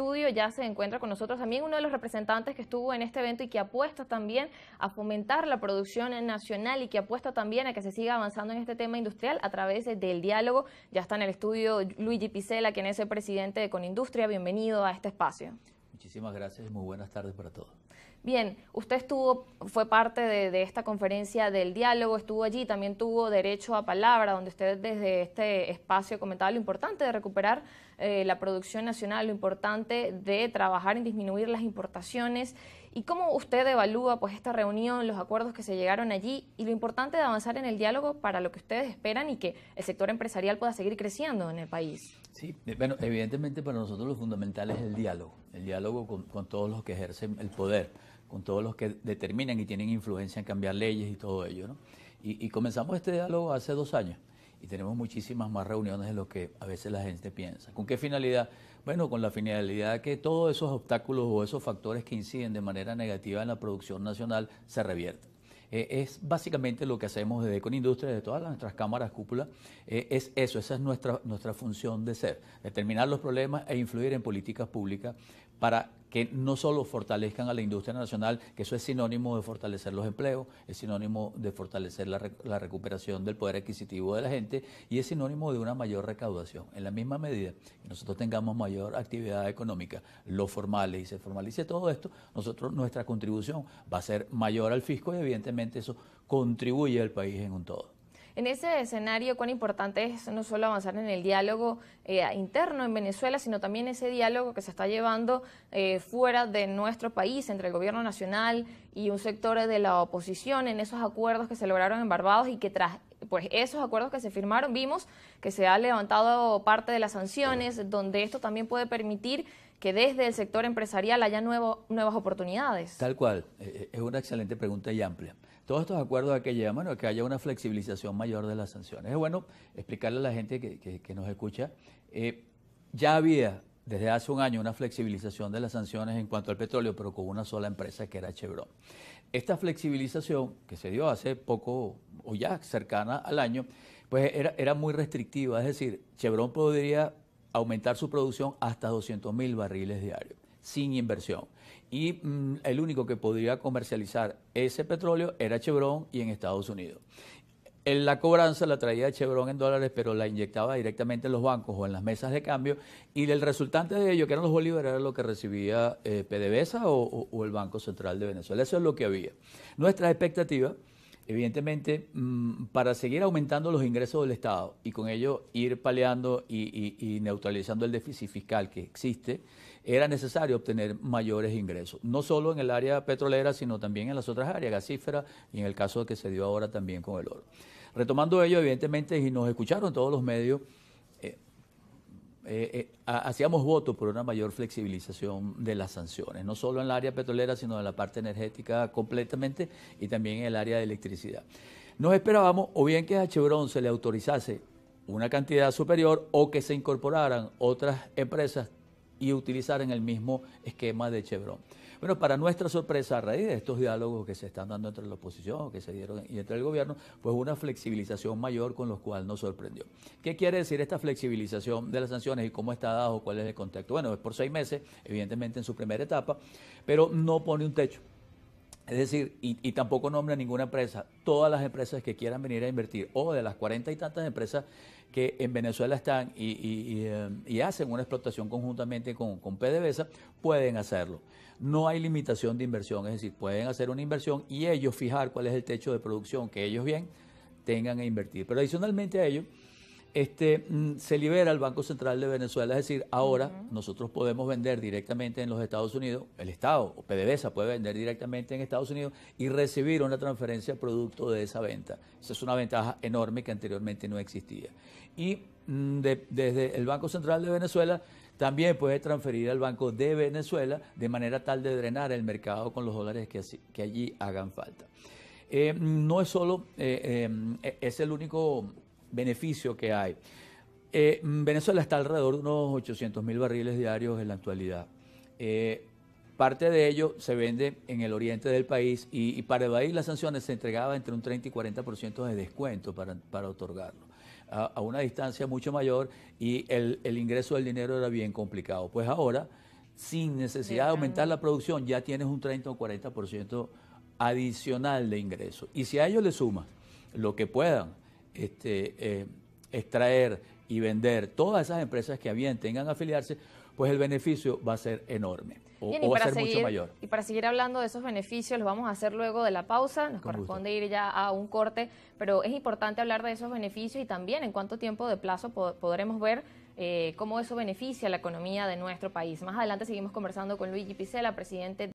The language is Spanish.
estudio ya se encuentra con nosotros también uno de los representantes que estuvo en este evento y que apuesta también a fomentar la producción nacional y que apuesta también a que se siga avanzando en este tema industrial a través del diálogo. Ya está en el estudio Luigi Picela, quien es el presidente de Conindustria. Bienvenido a este espacio. Muchísimas gracias y muy buenas tardes para todos. Bien, usted estuvo, fue parte de, esta conferencia del diálogo, estuvo allí, también tuvo derecho a palabra, donde usted desde este espacio comentaba lo importante de recuperar eh, la producción nacional, lo importante de trabajar en disminuir las importaciones y cómo usted evalúa pues esta reunión, los acuerdos que se llegaron allí y lo importante de avanzar en el diálogo para lo que ustedes esperan y que el sector empresarial pueda seguir creciendo en el país. Sí, bueno, evidentemente para nosotros lo fundamental es el diálogo el diálogo con, todos los que ejercen el poder, con todos los que determinan y tienen influencia en cambiar leyes y todo ello. ¿no? Y, comenzamos este diálogo hace dos años y tenemos muchísimas más reuniones de lo que a veces la gente piensa. ¿Con qué finalidad? Bueno, con la finalidad de que todos esos obstáculos o esos factores que inciden de manera negativa en la producción nacional se reviertan. Eh, es básicamente lo que hacemos desde con industria, de todas nuestras cámaras cúpula, eh, es eso, esa es nuestra, nuestra función de ser, determinar los problemas e influir en políticas públicas para que no solo fortalezcan a la industria nacional, que eso es sinónimo de fortalecer los empleos, es sinónimo de fortalecer la, recuperación del poder adquisitivo de la gente y es sinónimo de una mayor recaudación. En la misma medida que nosotros tengamos mayor actividad económica, lo formales y se formalice todo esto, nosotros nuestra contribución va a ser mayor al fisco y evidentemente eso contribuye al país en un todo. En ese escenario, cuán importante es no solo avanzar en el diálogo eh, interno en Venezuela, sino también ese diálogo que se está llevando eh, fuera de nuestro país, entre el gobierno nacional y un sector de la oposición, en esos acuerdos que se lograron en Barbados y que tras pues esos acuerdos que se firmaron vimos que se ha levantado parte de las sanciones, donde esto también puede permitir que desde el sector empresarial haya nuevas oportunidades? Tal cual, eh, eh, es una excelente pregunta y amplia. Todos estos acuerdos a que llevan, bueno, que haya una flexibilización mayor de las sanciones. Es bueno explicarle a la gente que, nos escucha, eh, ya había desde hace un año una flexibilización de las sanciones en cuanto al petróleo, pero con una sola empresa que era Chevron. Esta flexibilización, que se dio hace poco o ya cercana al año, pues era, era muy restrictiva, es decir, Chevron podría aumentar su producción hasta 200 mil barriles diarios, sin inversión. Y mm, el único que podría comercializar ese petróleo era Chevron y en Estados Unidos. En la cobranza la traía Chevron en dólares, pero la inyectaba directamente en los bancos o en las mesas de cambio. Y el resultante de ello, que eran los bolívares, era lo que recibía eh, PDVSA o, o el Banco Central de Venezuela. Eso es lo que había. Nuestra expectativa evidentemente, mm, para seguir aumentando los ingresos del Estado y con ello ir paliando y, neutralizando el déficit fiscal que existe, era necesario obtener mayores ingresos, no solo en el área petrolera, sino también en las otras áreas, gasíferas y en el caso que se dio ahora también con el oro. Retomando ello, evidentemente, y nos escucharon todos los medios, eh, eh, hacíamos voto por una mayor flexibilización de las sanciones, no solo en el área petrolera, sino en la parte energética completamente y también en el área de electricidad. Nos esperábamos o bien que a Chevron se le autorizase una cantidad superior o que se incorporaran otras empresas y utilizar en el mismo esquema de Chevron. Bueno, para nuestra sorpresa, a raíz de estos diálogos que se están dando entre la oposición, que se dieron y entre el gobierno, pues una flexibilización mayor con lo cual nos sorprendió. ¿Qué quiere decir esta flexibilización de las sanciones y cómo está dado, cuál es el contexto? Bueno, es por seis meses, evidentemente en su primera etapa, pero no pone un techo es decir, y, tampoco nombra ninguna empresa. Todas las empresas que quieran venir a invertir, o de las cuarenta y tantas empresas que en Venezuela están y, eh, hacen una explotación conjuntamente con, PDVSA, pueden hacerlo. No hay limitación de inversión, es decir, pueden hacer una inversión y ellos fijar cuál es el techo de producción que ellos bien tengan a invertir. Pero adicionalmente a ello, este, mm, se libera el Banco Central de Venezuela, es decir, ahora nosotros podemos vender directamente en los Estados Unidos, el Estado o PDVSA puede vender directamente en Estados Unidos y recibir una transferencia producto de esa venta. Esa es una ventaja enorme que anteriormente no existía. Y mm, desde el Banco Central de Venezuela también puede transferir al Banco de Venezuela de manera tal de drenar el mercado con los dólares que, allí hagan falta. Eh, no es solo, eh, eh, es el único beneficio que hay. Eh, Venezuela está alrededor de unos 800 mil barriles diarios en la actualidad. Eh, parte de ello se vende en el oriente del país y, para evadir las sanciones se entregaba entre un 30 y 40% de descuento para, otorgarlo a, una distancia mucho mayor y el, ingreso del dinero era bien complicado. Pues ahora, sin necesidad de aumentar la producción, ya tienes un 30 o 40% adicional de ingreso. Y si a ellos le sumas lo que puedan este, eh, extraer y vender todas esas empresas que habían tengan afiliarse, pues el beneficio va a ser enorme o, va a ser mucho mayor. Y para seguir hablando de esos beneficios, los vamos a hacer luego de la pausa, nos corresponde ir ya a un corte, pero es importante hablar de esos beneficios y también en cuánto tiempo de plazo podremos ver eh, cómo eso beneficia la economía de nuestro país. Más adelante seguimos conversando con Luigi Picela, presidente